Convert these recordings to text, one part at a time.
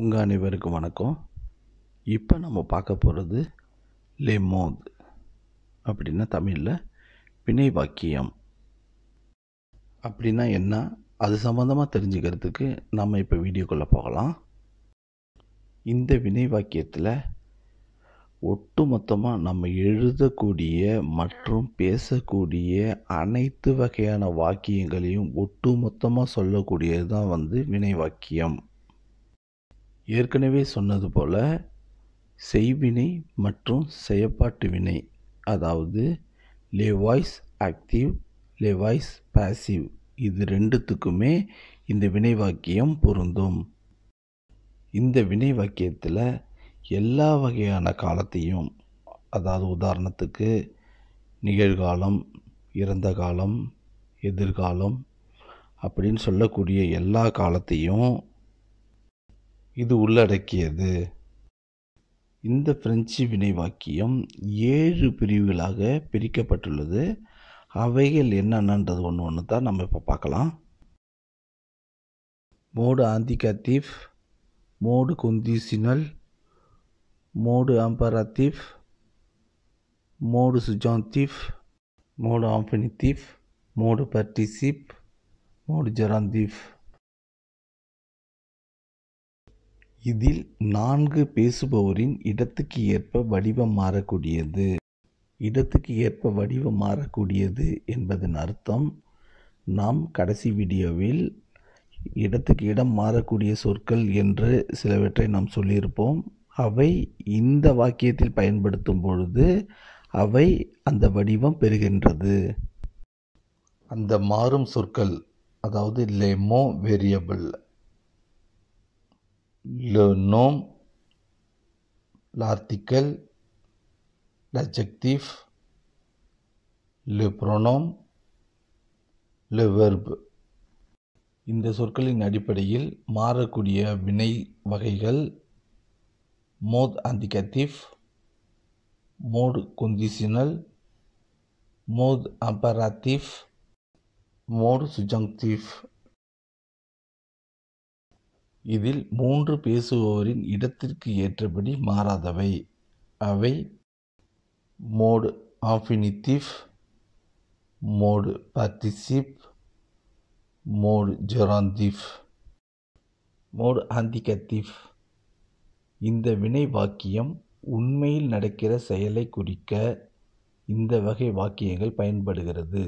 உங்கள் அனைவருக்கும் வணக்கம் இப்போ நம்ம பார்க்க போகிறது லெமோத் அப்படின்னா தமிழில் வினை வாக்கியம் அப்படின்னா என்ன அது சம்மந்தமாக தெரிஞ்சுக்கிறதுக்கு நம்ம இப்போ வீடியோக்குள்ளே போகலாம் இந்த வினை வாக்கியத்தில் ஒட்டு மொத்தமாக நம்ம எழுதக்கூடிய மற்றும் பேசக்கூடிய அனைத்து வகையான வாக்கியங்களையும் ஒட்டு மொத்தமாக சொல்லக்கூடியது தான் வந்து வினை வாக்கியம் ஏற்கனவே சொன்னது போல செய்வினை மற்றும் செயப்பாட்டு வினை அதாவது லேவாய்ஸ் ஆக்டிவ் லேவாய்ஸ் பேசிவ் இது ரெண்டுத்துக்குமே இந்த வினைவாக்கியம் பொருந்தும் இந்த வினைவாக்கியத்தில் எல்லா வகையான காலத்தையும் அதாவது உதாரணத்துக்கு நிகழ்காலம் இறந்த காலம் எதிர்காலம் அப்படின்னு சொல்லக்கூடிய எல்லா காலத்தையும் இது உள்ளடக்கியது இந்த பிரெஞ்சு வினைவாக்கியம் ஏழு பிரிவுகளாக பிரிக்கப்பட்டுள்ளது அவைகள் என்னென்னன்றது ஒன்று ஒன்று தான் நம்ம இப்போ பார்க்கலாம் மோடு ஆந்திகத்தீஃப் மோடு குந்தீசினல் மோடு அம்பரத்தீஃப் மோடு சுஜாந்தீஃப் மோடு தீஃப் மோடு பர்டிசிப் மோடு ஜெராந்தீஃப் இதில் நான்கு பேசுபவரின் இடத்துக்கு ஏற்ப வடிவம் மாறக்கூடியது இடத்துக்கு ஏற்ப வடிவம் மாறக்கூடியது என்பதன் அர்த்தம் நாம் கடைசி வீடியோவில் இடத்துக்கு இடம் மாறக்கூடிய சொற்கள் என்று சிலவற்றை நாம் சொல்லியிருப்போம் அவை இந்த வாக்கியத்தில் பயன்படுத்தும் பொழுது அவை அந்த வடிவம் பெறுகின்றது அந்த மாறும் சொற்கள் அதாவது லெமோ வேரியபிள் le nom, l'article, l'adjectif, le pronom, le verbe. இந்த சொற்களின் அடிப்படையில் மாறக்கூடிய வினை வகைகள் மோத் அந்திகத்திவ் மோட் குந்திசினல் மோத் அம்பராத்திவ் மோட் சுஜங்திஃப் இதில் மூன்று பேசுபவரின் இடத்திற்கு ஏற்றபடி மாறாதவை அவை மோடு ஆஃபினித்திவ் மோடு பார்ட்டிசிப் மோடு ஜொராந்திஃப் மோடு ஆந்திகத்திஃப் இந்த வினை வாக்கியம் உண்மையில் நடக்கிற செயலை குறிக்க இந்த வகை வாக்கியங்கள் பயன்படுகிறது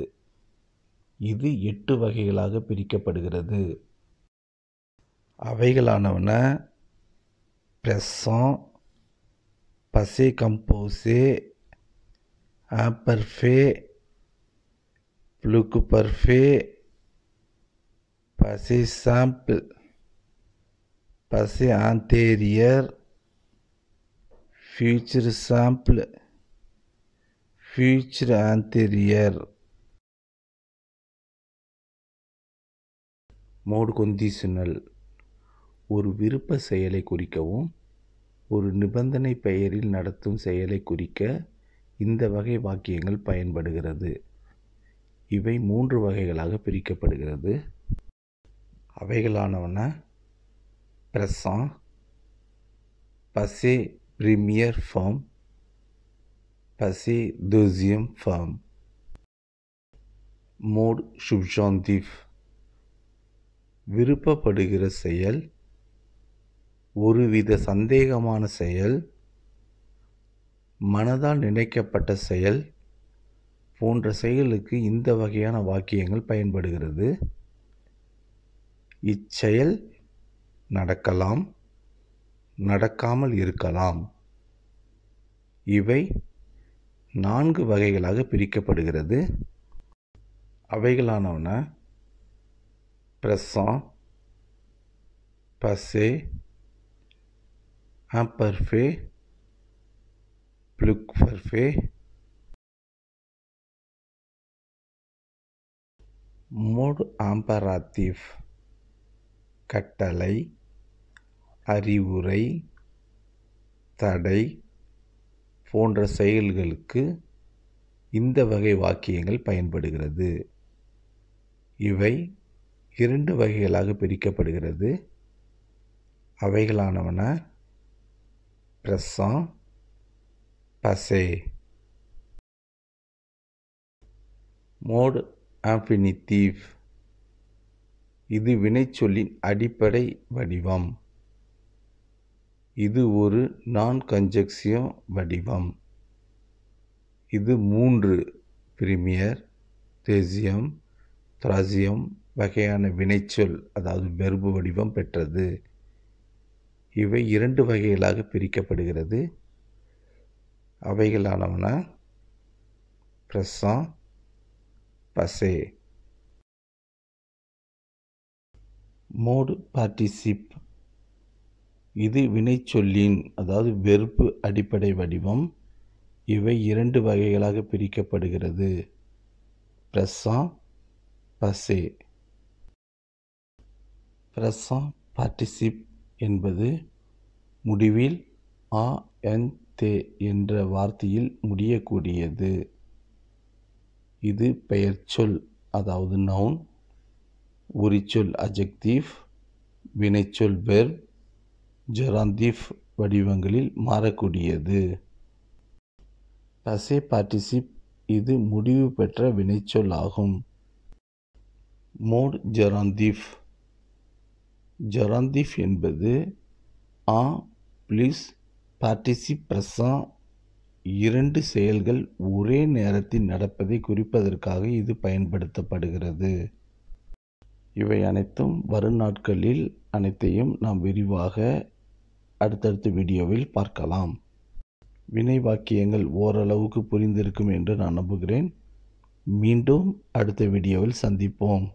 இது எட்டு வகைகளாக பிரிக்கப்படுகிறது அவைகளானவனை ப்ரெஸ்ஸோ பசே கம்போசே ஆப்பர்ஃபே ப்ளூக்குபர்ஃபே பசே சாம்பிள் பசே ஆந்தேரியர் ஃபியூச்சர் சாம்பிள் ஃபியூச்சர் ஆந்தேரியர் மோடு கொந்தீசனல் ஒரு விருப்ப செயலை குறிக்கவும் ஒரு நிபந்தனை பெயரில் நடத்தும் செயலை குறிக்க இந்த வகை வாக்கியங்கள் பயன்படுகிறது இவை மூன்று வகைகளாக பிரிக்கப்படுகிறது அவைகளானவன பிரசா பசே பிரிமியர் ஃபார்ம் பசே தோசியம் ஃபார்ம் மோட் சுப்ஜாந்திஃப் விருப்பப்படுகிற செயல் ஒருவித சந்தேகமான செயல் மனதால் நினைக்கப்பட்ட செயல் போன்ற செயலுக்கு இந்த வகையான வாக்கியங்கள் பயன்படுகிறது இச்செயல் நடக்கலாம் நடக்காமல் இருக்கலாம் இவை நான்கு வகைகளாக பிரிக்கப்படுகிறது அவைகளானவன பிரசா பசே Amperfe, Plugverfe, மோடு ஆம்பராத்திவ் கட்டளை அறிவுரை தடை போன்ற செயல்களுக்கு இந்த வகை வாக்கியங்கள் பயன்படுகிறது இவை இரண்டு வகைகளாக பிரிக்கப்படுகிறது அவைகளானவன présent passé. Mode infinitif. இது வினைச்சொல்லின் அடிப்படை வடிவம் இது ஒரு நான் கன்ஜெக்சிவ் வடிவம் இது மூன்று பிரிமியர் தேசியம் திராசியம் வகையான வினைச்சொல் அதாவது வெர்பு வடிவம் பெற்றது இவை இரண்டு வகைகளாக பிரிக்கப்படுகிறது அவைகளானவன பிரசா பசே மோடு பார்ட்டிசிப் இது வினைச்சொல்லின் அதாவது வெறுப்பு அடிப்படை வடிவம் இவை இரண்டு வகைகளாக பிரிக்கப்படுகிறது பிரசா பசே பிரசா பார்ட்டிசிப் என்பது முடிவில் ஆ என் தே என்ற வார்த்தையில் முடியக்கூடியது இது பெயர்ச்சொல் அதாவது நவுன் உரிச்சொல் அஜெக்டிவ் வினைச்சொல் பெர் ஜெராந்தீஃப் வடிவங்களில் மாறக்கூடியது பசே பார்ட்டிசிப் இது முடிவு பெற்ற வினைச்சொல் ஆகும் மோட் ஜெராந்தீஃப் ஜெராந்திஃப் என்பது ஆ ப்ளிஸ் பார்ட்டிசிப்ரஸா இரண்டு செயல்கள் ஒரே நேரத்தில் நடப்பதை குறிப்பதற்காக இது பயன்படுத்தப்படுகிறது இவை அனைத்தும் வரும் நாட்களில் அனைத்தையும் நாம் விரிவாக அடுத்தடுத்த வீடியோவில் பார்க்கலாம் வினை வாக்கியங்கள் ஓரளவுக்கு புரிந்திருக்கும் என்று நான் நம்புகிறேன் மீண்டும் அடுத்த வீடியோவில் சந்திப்போம்